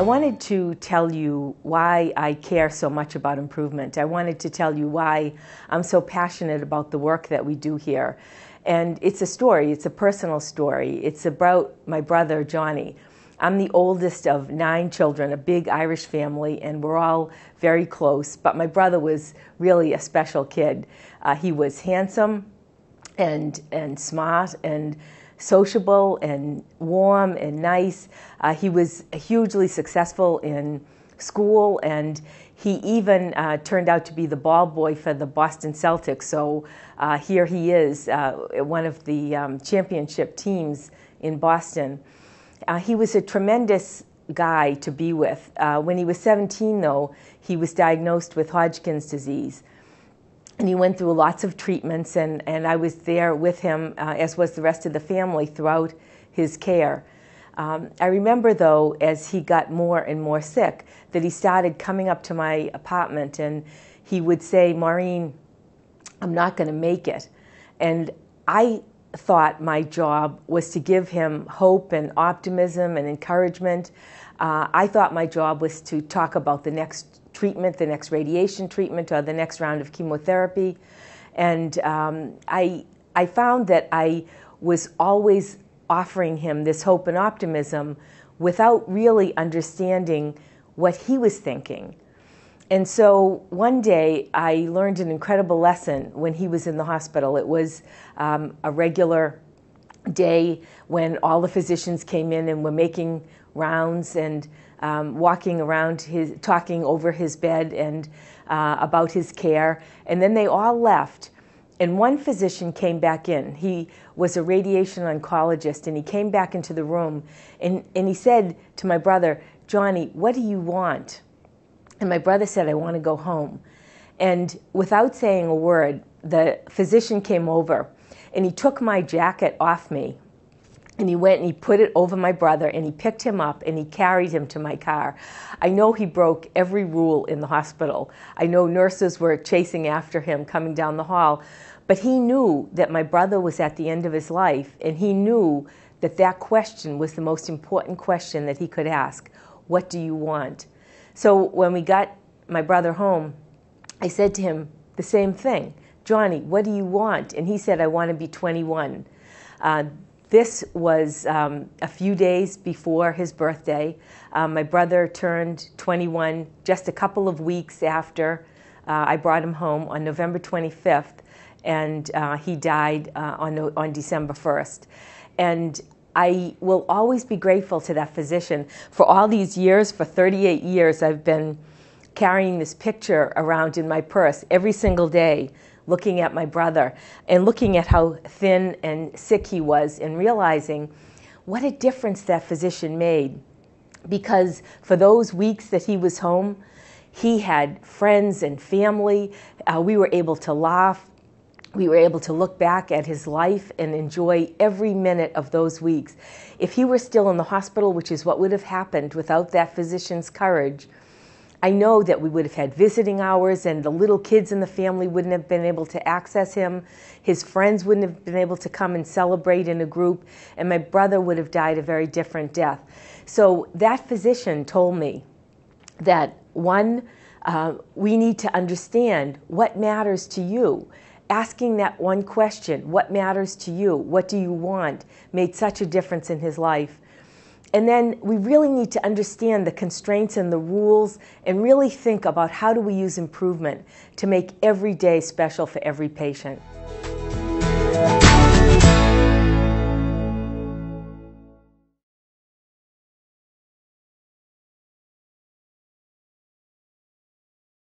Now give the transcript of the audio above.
I wanted to tell you why I care so much about improvement. I wanted to tell you why I'm so passionate about the work that we do here. And it's a story, it's a personal story. It's about my brother, Johnny. I'm the oldest of nine children, a big Irish family, and we're all very close. But my brother was really a special kid. Uh, he was handsome, and and smart and sociable and warm and nice. Uh, he was hugely successful in school, and he even uh, turned out to be the ball boy for the Boston Celtics. So uh, here he is, uh, one of the um, championship teams in Boston. Uh, he was a tremendous guy to be with. Uh, when he was 17, though, he was diagnosed with Hodgkin's disease and he went through lots of treatments, and, and I was there with him, uh, as was the rest of the family, throughout his care. Um, I remember, though, as he got more and more sick, that he started coming up to my apartment and he would say, Maureen, I'm not going to make it. And I thought my job was to give him hope and optimism and encouragement. Uh, I thought my job was to talk about the next treatment, the next radiation treatment, or the next round of chemotherapy. And um, I, I found that I was always offering him this hope and optimism without really understanding what he was thinking. And so one day I learned an incredible lesson when he was in the hospital. It was um, a regular day when all the physicians came in and were making rounds and um, walking around his, talking over his bed and uh, about his care. And then they all left. And one physician came back in. He was a radiation oncologist, and he came back into the room and, and he said to my brother, Johnny, what do you want? And my brother said, I want to go home. And without saying a word, the physician came over and he took my jacket off me and he went and he put it over my brother and he picked him up and he carried him to my car. I know he broke every rule in the hospital. I know nurses were chasing after him coming down the hall, but he knew that my brother was at the end of his life and he knew that that question was the most important question that he could ask. What do you want? So when we got my brother home, I said to him the same thing Johnny, what do you want? And he said, I want to be 21. Uh, this was um, a few days before his birthday. Uh, my brother turned 21 just a couple of weeks after uh, I brought him home on November 25th, and uh, he died uh, on, on December 1st. And I will always be grateful to that physician for all these years, for 38 years, I've been carrying this picture around in my purse every single day, looking at my brother and looking at how thin and sick he was, and realizing what a difference that physician made. Because for those weeks that he was home, he had friends and family. Uh, we were able to laugh we were able to look back at his life and enjoy every minute of those weeks. If he were still in the hospital, which is what would have happened without that physician's courage, I know that we would have had visiting hours and the little kids in the family wouldn't have been able to access him. His friends wouldn't have been able to come and celebrate in a group, and my brother would have died a very different death. So that physician told me that one, uh, we need to understand what matters to you asking that one question, what matters to you? What do you want? made such a difference in his life. And then we really need to understand the constraints and the rules and really think about how do we use improvement to make every day special for every patient.